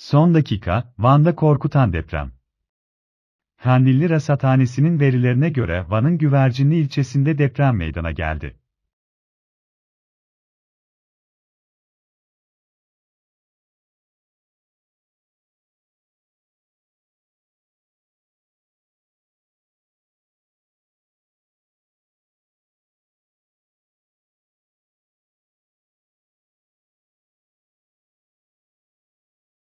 Son dakika, Van'da korkutan deprem. Kandilli Rasathanesi'nin verilerine göre Van'ın Güvercinli ilçesinde deprem meydana geldi.